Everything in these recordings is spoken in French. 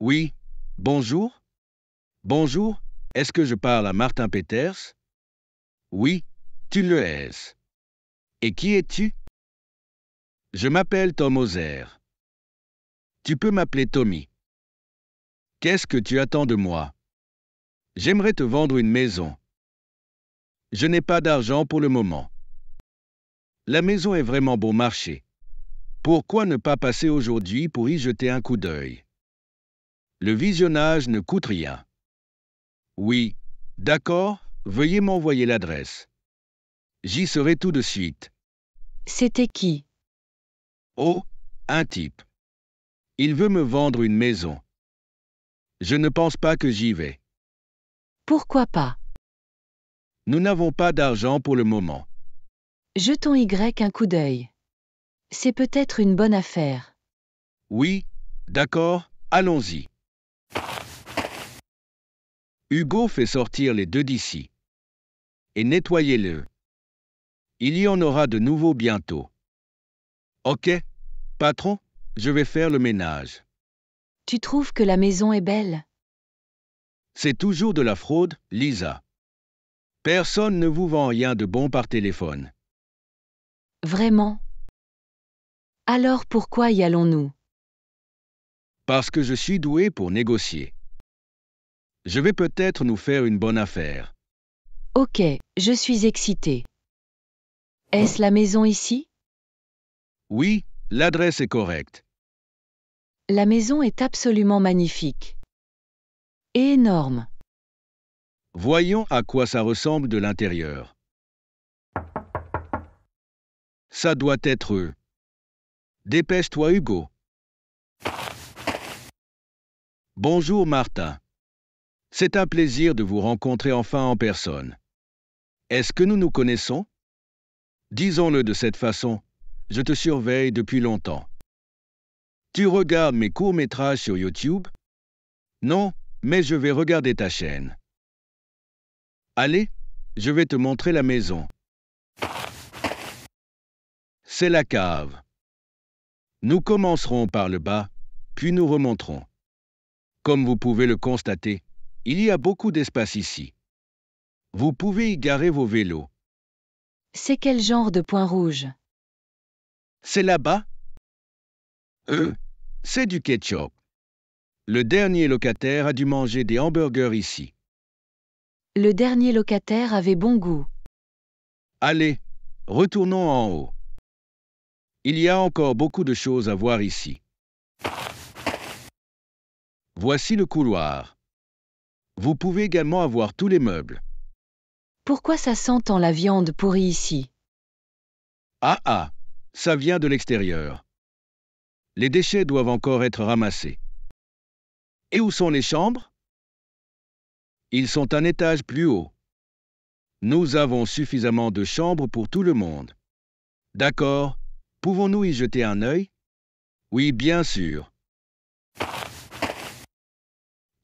Oui, bonjour. Bonjour, est-ce que je parle à Martin Peters Oui, tu le es. Et qui es-tu Je m'appelle Tom Ozer. Tu peux m'appeler Tommy. Qu'est-ce que tu attends de moi J'aimerais te vendre une maison. Je n'ai pas d'argent pour le moment. La maison est vraiment bon marché. Pourquoi ne pas passer aujourd'hui pour y jeter un coup d'œil le visionnage ne coûte rien. Oui, d'accord, veuillez m'envoyer l'adresse. J'y serai tout de suite. C'était qui Oh, un type. Il veut me vendre une maison. Je ne pense pas que j'y vais. Pourquoi pas Nous n'avons pas d'argent pour le moment. Jetons Y un coup d'œil. C'est peut-être une bonne affaire. Oui, d'accord, allons-y. Hugo fait sortir les deux d'ici. Et nettoyez-le. Il y en aura de nouveaux bientôt. Ok, patron, je vais faire le ménage. Tu trouves que la maison est belle C'est toujours de la fraude, Lisa. Personne ne vous vend rien de bon par téléphone. Vraiment Alors pourquoi y allons-nous Parce que je suis doué pour négocier. Je vais peut-être nous faire une bonne affaire. Ok, je suis excité. Est-ce la maison ici Oui, l'adresse est correcte. La maison est absolument magnifique. Et énorme. Voyons à quoi ça ressemble de l'intérieur. Ça doit être eux. Dépêche-toi, Hugo. Bonjour, Martin. C'est un plaisir de vous rencontrer enfin en personne. Est-ce que nous nous connaissons Disons-le de cette façon, je te surveille depuis longtemps. Tu regardes mes courts-métrages sur YouTube Non, mais je vais regarder ta chaîne. Allez, je vais te montrer la maison. C'est la cave. Nous commencerons par le bas, puis nous remonterons. Comme vous pouvez le constater, il y a beaucoup d'espace ici. Vous pouvez y garer vos vélos. C'est quel genre de point rouge C'est là-bas Euh, c'est du ketchup. Le dernier locataire a dû manger des hamburgers ici. Le dernier locataire avait bon goût. Allez, retournons en haut. Il y a encore beaucoup de choses à voir ici. Voici le couloir. Vous pouvez également avoir tous les meubles. Pourquoi ça sent tant la viande pourrie ici Ah ah, ça vient de l'extérieur. Les déchets doivent encore être ramassés. Et où sont les chambres Ils sont un étage plus haut. Nous avons suffisamment de chambres pour tout le monde. D'accord, pouvons-nous y jeter un œil Oui, bien sûr.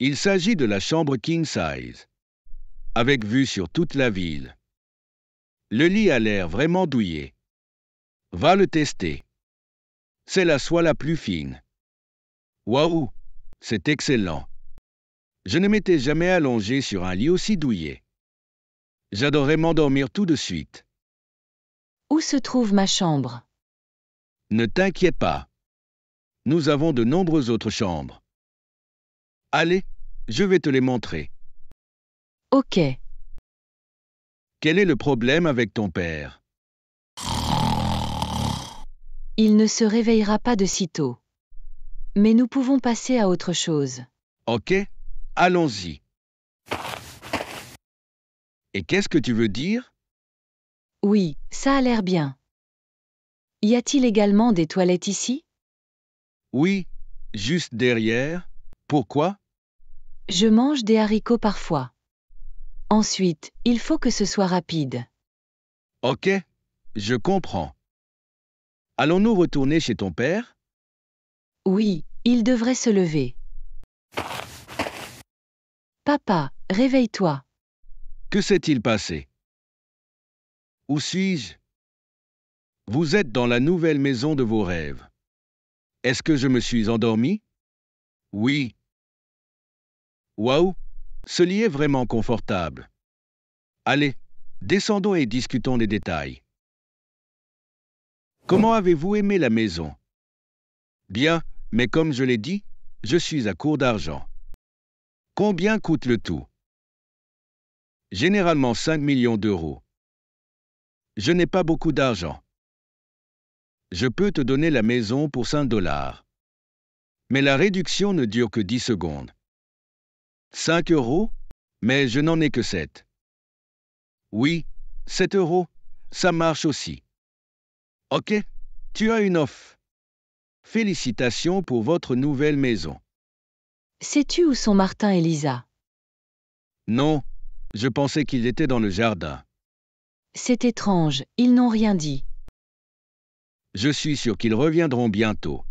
Il s'agit de la chambre king size, avec vue sur toute la ville. Le lit a l'air vraiment douillé. Va le tester. C'est la soie la plus fine. Waouh, c'est excellent. Je ne m'étais jamais allongé sur un lit aussi douillet. J'adorais m'endormir tout de suite. Où se trouve ma chambre Ne t'inquiète pas. Nous avons de nombreuses autres chambres. Allez, je vais te les montrer. Ok. Quel est le problème avec ton père Il ne se réveillera pas de sitôt. Mais nous pouvons passer à autre chose. Ok, allons-y. Et qu'est-ce que tu veux dire Oui, ça a l'air bien. Y a-t-il également des toilettes ici Oui, juste derrière. Pourquoi je mange des haricots parfois. Ensuite, il faut que ce soit rapide. Ok, je comprends. Allons-nous retourner chez ton père Oui, il devrait se lever. Papa, réveille-toi. Que s'est-il passé Où suis-je Vous êtes dans la nouvelle maison de vos rêves. Est-ce que je me suis endormi Oui, Waouh Ce lit est vraiment confortable. Allez, descendons et discutons des détails. Comment avez-vous aimé la maison Bien, mais comme je l'ai dit, je suis à court d'argent. Combien coûte le tout Généralement 5 millions d'euros. Je n'ai pas beaucoup d'argent. Je peux te donner la maison pour 5 dollars. Mais la réduction ne dure que 10 secondes. 5 euros Mais je n'en ai que 7. Oui, 7 euros, ça marche aussi. Ok, tu as une offre. Félicitations pour votre nouvelle maison. Sais-tu où sont Martin et Lisa Non, je pensais qu'ils étaient dans le jardin. C'est étrange, ils n'ont rien dit. Je suis sûr qu'ils reviendront bientôt.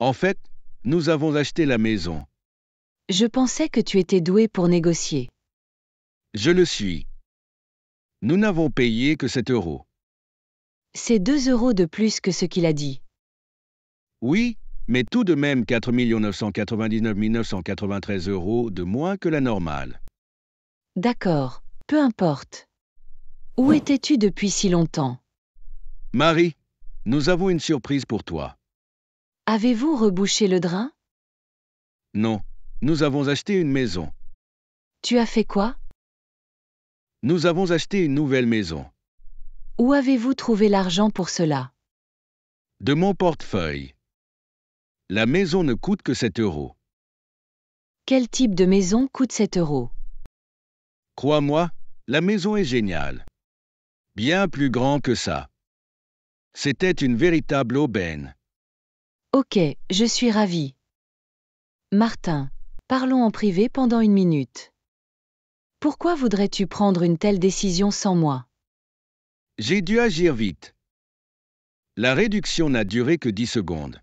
En fait, nous avons acheté la maison. Je pensais que tu étais doué pour négocier. Je le suis. Nous n'avons payé que 7 euros. C'est 2 euros de plus que ce qu'il a dit. Oui, mais tout de même 4 999 993 euros de moins que la normale. D'accord, peu importe. Où étais-tu depuis si longtemps Marie, nous avons une surprise pour toi. Avez-vous rebouché le drain Non. Nous avons acheté une maison. Tu as fait quoi Nous avons acheté une nouvelle maison. Où avez-vous trouvé l'argent pour cela De mon portefeuille. La maison ne coûte que 7 euros. Quel type de maison coûte 7 euros Crois-moi, la maison est géniale. Bien plus grand que ça. C'était une véritable aubaine. Ok, je suis ravi. Martin parlons en privé pendant une minute. Pourquoi voudrais-tu prendre une telle décision sans moi J'ai dû agir vite. La réduction n'a duré que 10 secondes.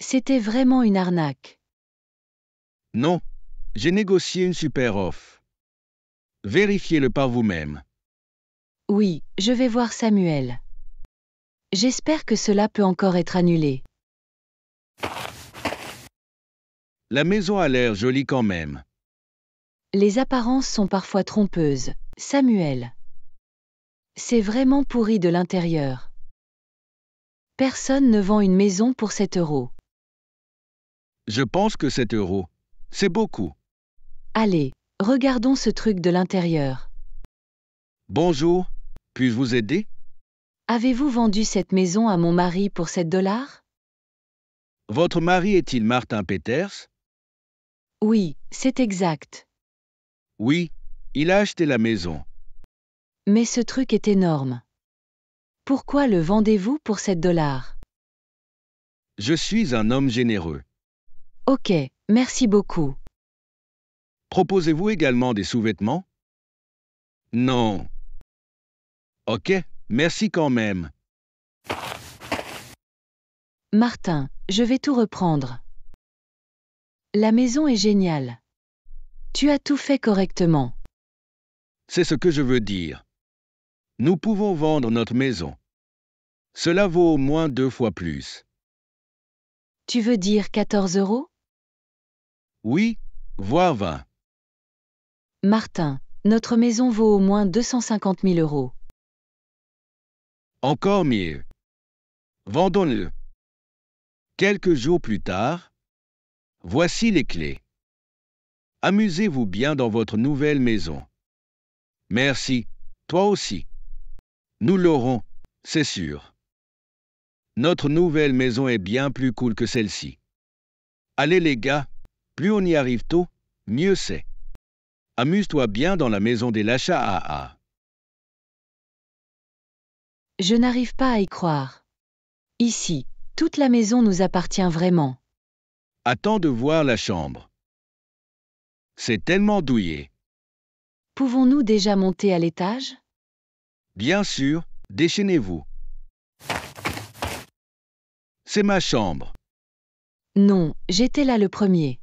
C'était vraiment une arnaque. Non, j'ai négocié une super offre. Vérifiez-le par vous-même. Oui, je vais voir Samuel. J'espère que cela peut encore être annulé. La maison a l'air jolie quand même. Les apparences sont parfois trompeuses. Samuel. C'est vraiment pourri de l'intérieur. Personne ne vend une maison pour 7 euros. Je pense que 7 euros, c'est beaucoup. Allez, regardons ce truc de l'intérieur. Bonjour, puis-je vous aider Avez-vous vendu cette maison à mon mari pour 7 dollars Votre mari est-il Martin Peters oui, c'est exact. Oui, il a acheté la maison. Mais ce truc est énorme. Pourquoi le vendez-vous pour 7 dollars Je suis un homme généreux. Ok, merci beaucoup. Proposez-vous également des sous-vêtements Non. Ok, merci quand même. Martin, je vais tout reprendre. La maison est géniale. Tu as tout fait correctement. C'est ce que je veux dire. Nous pouvons vendre notre maison. Cela vaut au moins deux fois plus. Tu veux dire 14 euros Oui, voire 20. Martin, notre maison vaut au moins 250 000 euros. Encore mieux. Vendons-le. Quelques jours plus tard, Voici les clés. Amusez-vous bien dans votre nouvelle maison. Merci, toi aussi. Nous l'aurons, c'est sûr. Notre nouvelle maison est bien plus cool que celle-ci. Allez les gars, plus on y arrive tôt, mieux c'est. Amuse-toi bien dans la maison des Lacha AA. Ah, ah. Je n'arrive pas à y croire. Ici, toute la maison nous appartient vraiment. Attends de voir la chambre. C'est tellement douillé. Pouvons-nous déjà monter à l'étage Bien sûr, déchaînez-vous. C'est ma chambre. Non, j'étais là le premier.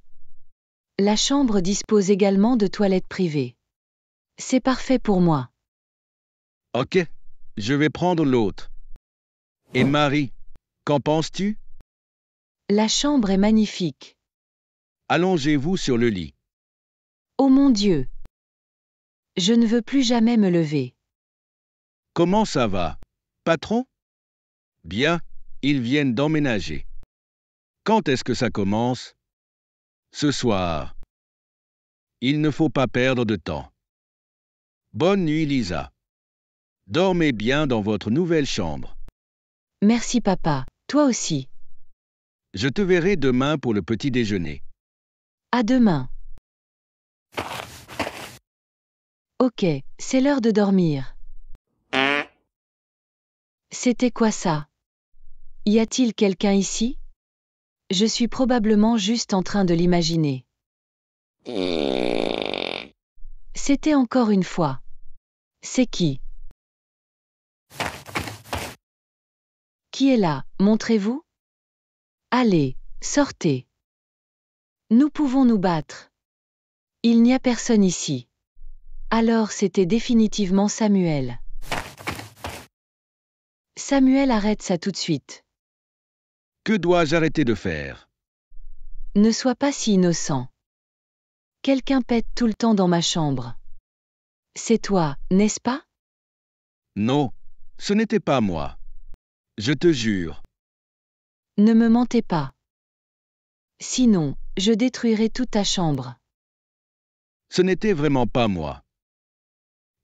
La chambre dispose également de toilettes privées. C'est parfait pour moi. Ok, je vais prendre l'autre. Et Marie, qu'en penses-tu la chambre est magnifique. Allongez-vous sur le lit. Oh mon Dieu. Je ne veux plus jamais me lever. Comment ça va, patron Bien, ils viennent d'emménager. Quand est-ce que ça commence Ce soir. Il ne faut pas perdre de temps. Bonne nuit, Lisa. Dormez bien dans votre nouvelle chambre. Merci, papa. Toi aussi. Je te verrai demain pour le petit déjeuner. À demain. Ok, c'est l'heure de dormir. C'était quoi ça Y a-t-il quelqu'un ici Je suis probablement juste en train de l'imaginer. C'était encore une fois. C'est qui Qui est là Montrez-vous Allez, sortez. Nous pouvons nous battre. Il n'y a personne ici. Alors c'était définitivement Samuel. Samuel arrête ça tout de suite. Que dois-je arrêter de faire Ne sois pas si innocent. Quelqu'un pète tout le temps dans ma chambre. C'est toi, n'est-ce pas Non, ce n'était pas moi. Je te jure. Ne me mentez pas. Sinon, je détruirai toute ta chambre. Ce n'était vraiment pas moi.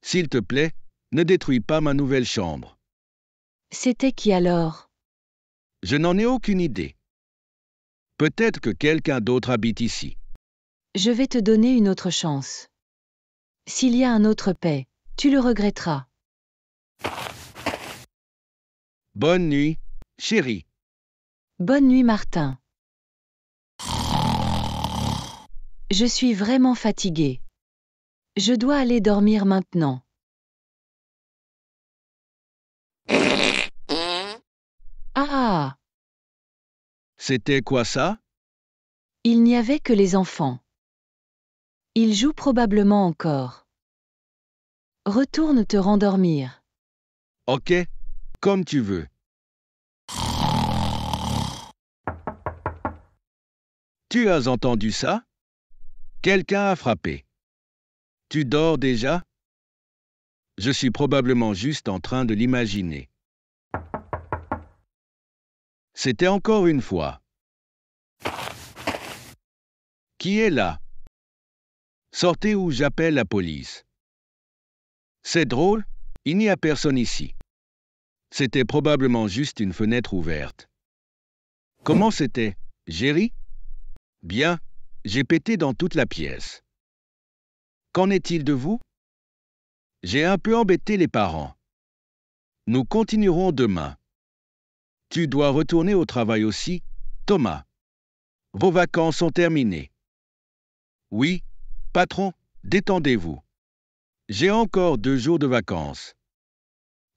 S'il te plaît, ne détruis pas ma nouvelle chambre. C'était qui alors Je n'en ai aucune idée. Peut-être que quelqu'un d'autre habite ici. Je vais te donner une autre chance. S'il y a un autre paix, tu le regretteras. Bonne nuit, chérie. Bonne nuit Martin. Je suis vraiment fatiguée. Je dois aller dormir maintenant. Ah C'était quoi ça Il n'y avait que les enfants. Ils jouent probablement encore. Retourne te rendormir. Ok, comme tu veux. Tu as entendu ça Quelqu'un a frappé. Tu dors déjà Je suis probablement juste en train de l'imaginer. C'était encore une fois. Qui est là Sortez ou j'appelle la police. C'est drôle, il n'y a personne ici. C'était probablement juste une fenêtre ouverte. Comment c'était, Jerry Bien, j'ai pété dans toute la pièce. Qu'en est-il de vous J'ai un peu embêté les parents. Nous continuerons demain. Tu dois retourner au travail aussi, Thomas. Vos vacances sont terminées. Oui, patron, détendez-vous. J'ai encore deux jours de vacances.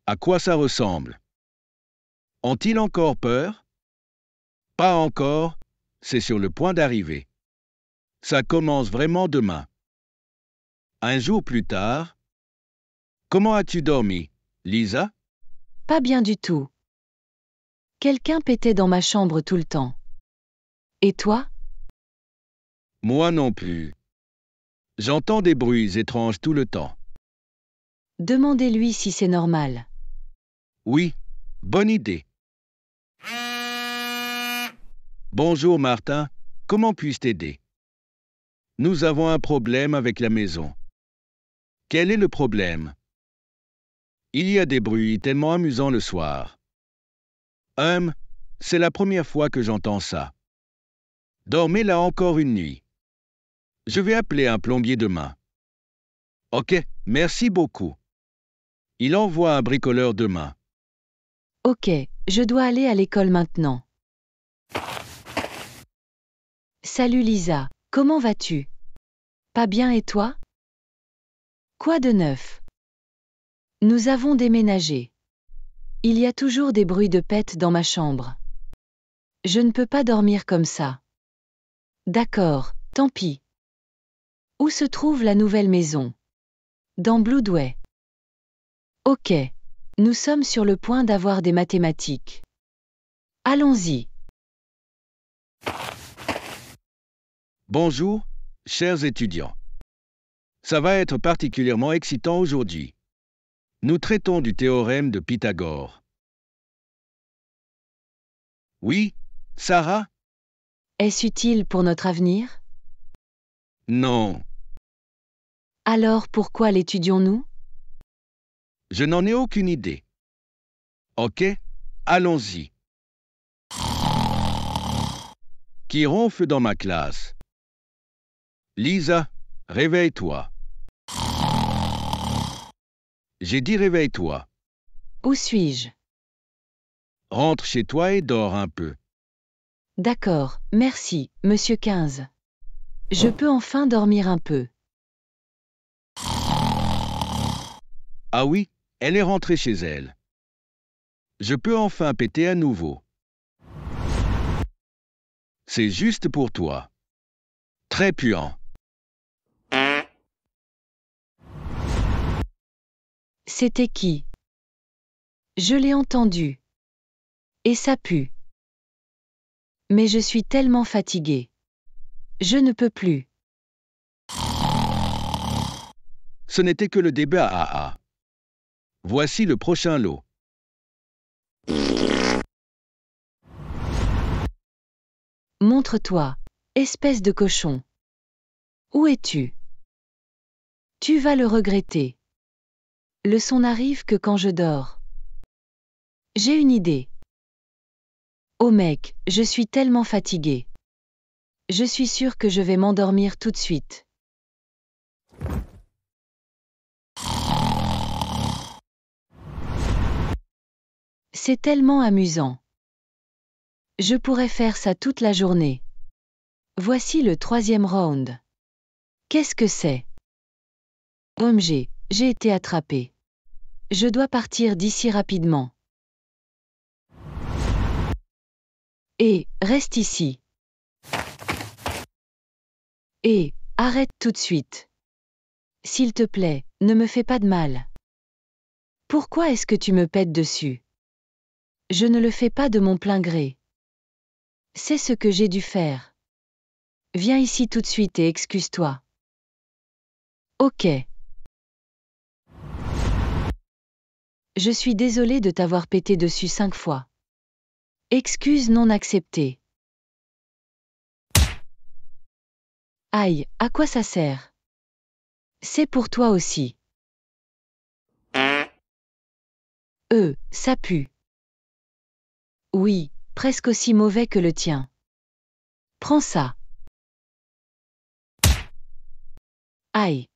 À quoi ça ressemble Ont-ils encore peur Pas encore, c'est sur le point d'arriver. Ça commence vraiment demain. Un jour plus tard, Comment as-tu dormi, Lisa Pas bien du tout. Quelqu'un pétait dans ma chambre tout le temps. Et toi Moi non plus. J'entends des bruits étranges tout le temps. Demandez-lui si c'est normal. Oui, bonne idée. Bonjour Martin, comment puis-je t'aider Nous avons un problème avec la maison. Quel est le problème Il y a des bruits tellement amusants le soir. Hum, c'est la première fois que j'entends ça. Dormez là encore une nuit. Je vais appeler un plombier demain. Ok, merci beaucoup. Il envoie un bricoleur demain. Ok, je dois aller à l'école maintenant. Salut Lisa, comment vas-tu Pas bien et toi Quoi de neuf Nous avons déménagé. Il y a toujours des bruits de pète dans ma chambre. Je ne peux pas dormir comme ça. D'accord, tant pis. Où se trouve la nouvelle maison Dans Bloodway. Ok. Nous sommes sur le point d'avoir des mathématiques. Allons-y. Bonjour, chers étudiants. Ça va être particulièrement excitant aujourd'hui. Nous traitons du théorème de Pythagore. Oui, Sarah Est-ce utile pour notre avenir Non. Alors pourquoi l'étudions-nous Je n'en ai aucune idée. Ok, allons-y. Qui ronfle dans ma classe Lisa, réveille-toi. J'ai dit réveille-toi. Où suis-je Rentre chez toi et dors un peu. D'accord, merci, monsieur 15. Je peux enfin dormir un peu. Ah oui, elle est rentrée chez elle. Je peux enfin péter à nouveau. C'est juste pour toi. Très puant. C'était qui Je l'ai entendu. Et ça pue. Mais je suis tellement fatiguée. Je ne peux plus. Ce n'était que le débat Voici le prochain lot. Montre-toi, espèce de cochon. Où es-tu Tu vas le regretter. Le son n'arrive que quand je dors. J'ai une idée. Oh mec, je suis tellement fatigué. Je suis sûr que je vais m'endormir tout de suite. C'est tellement amusant. Je pourrais faire ça toute la journée. Voici le troisième round. Qu'est-ce que c'est OMG, j'ai été attrapé. Je dois partir d'ici rapidement. Et, reste ici. Et, arrête tout de suite. S'il te plaît, ne me fais pas de mal. Pourquoi est-ce que tu me pètes dessus Je ne le fais pas de mon plein gré. C'est ce que j'ai dû faire. Viens ici tout de suite et excuse-toi. Ok. Je suis désolé de t'avoir pété dessus cinq fois. Excuse non acceptée. Aïe, à quoi ça sert C'est pour toi aussi. Euh, ça pue. Oui, presque aussi mauvais que le tien. Prends ça. Aïe.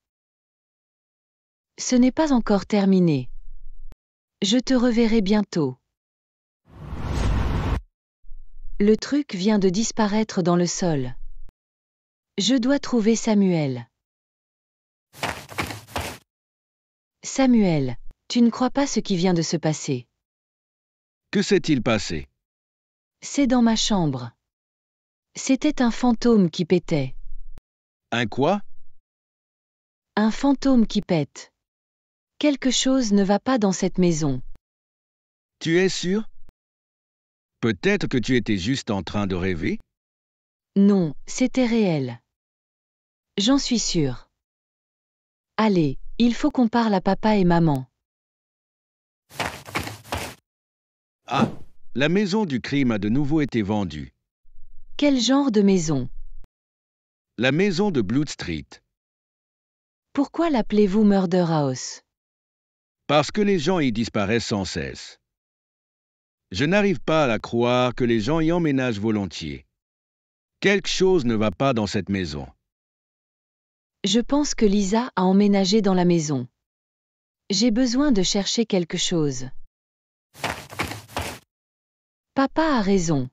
Ce n'est pas encore terminé. Je te reverrai bientôt. Le truc vient de disparaître dans le sol. Je dois trouver Samuel. Samuel, tu ne crois pas ce qui vient de se passer. Que s'est-il passé C'est dans ma chambre. C'était un fantôme qui pétait. Un quoi Un fantôme qui pète. Quelque chose ne va pas dans cette maison. Tu es sûr Peut-être que tu étais juste en train de rêver Non, c'était réel. J'en suis sûr. Allez, il faut qu'on parle à papa et maman. Ah, la maison du crime a de nouveau été vendue. Quel genre de maison La maison de Blood Street. Pourquoi l'appelez-vous Murder House parce que les gens y disparaissent sans cesse. Je n'arrive pas à la croire que les gens y emménagent volontiers. Quelque chose ne va pas dans cette maison. Je pense que Lisa a emménagé dans la maison. J'ai besoin de chercher quelque chose. Papa a raison.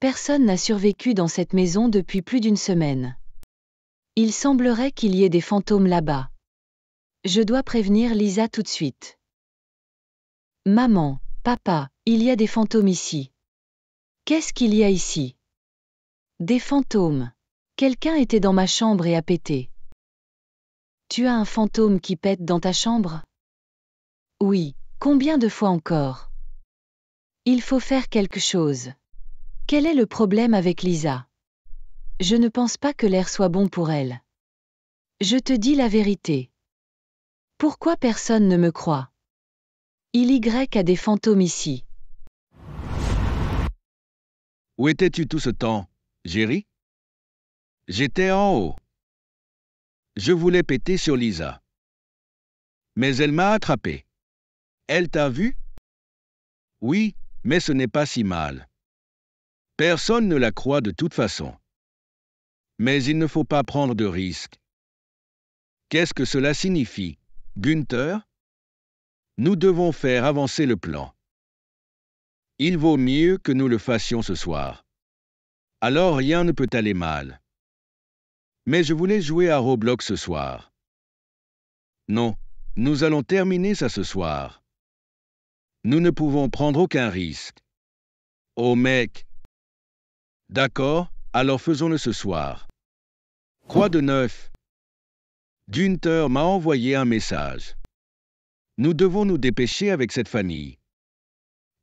Personne n'a survécu dans cette maison depuis plus d'une semaine. Il semblerait qu'il y ait des fantômes là-bas. Je dois prévenir Lisa tout de suite. Maman, papa, il y a des fantômes ici. Qu'est-ce qu'il y a ici Des fantômes. Quelqu'un était dans ma chambre et a pété. Tu as un fantôme qui pète dans ta chambre Oui, combien de fois encore Il faut faire quelque chose. Quel est le problème avec Lisa Je ne pense pas que l'air soit bon pour elle. Je te dis la vérité. Pourquoi personne ne me croit Il Y a des fantômes ici. Où étais-tu tout ce temps, Jerry J'étais en haut. Je voulais péter sur Lisa. Mais elle m'a attrapé. Elle t'a vu Oui, mais ce n'est pas si mal. Personne ne la croit de toute façon. Mais il ne faut pas prendre de risques. Qu'est-ce que cela signifie Gunther, Nous devons faire avancer le plan. Il vaut mieux que nous le fassions ce soir. Alors rien ne peut aller mal. Mais je voulais jouer à Roblox ce soir. Non, nous allons terminer ça ce soir. Nous ne pouvons prendre aucun risque. Oh mec. D'accord, alors faisons-le ce soir. Quoi de neuf Dunter m'a envoyé un message. Nous devons nous dépêcher avec cette famille.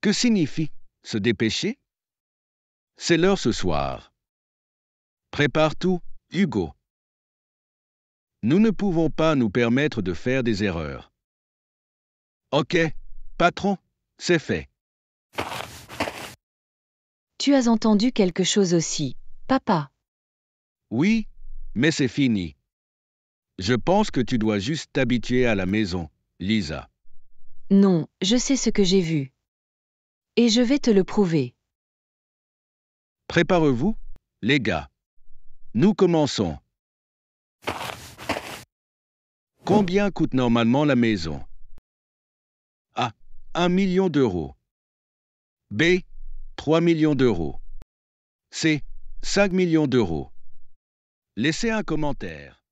Que signifie se dépêcher C'est l'heure ce soir. Prépare tout, Hugo. Nous ne pouvons pas nous permettre de faire des erreurs. Ok, patron, c'est fait. Tu as entendu quelque chose aussi, papa Oui, mais c'est fini. Je pense que tu dois juste t'habituer à la maison, Lisa. Non, je sais ce que j'ai vu. Et je vais te le prouver. Préparez-vous, les gars. Nous commençons. Combien coûte normalement la maison A. Ah, 1 million d'euros. B. 3 millions d'euros. C. 5 millions d'euros. Laissez un commentaire.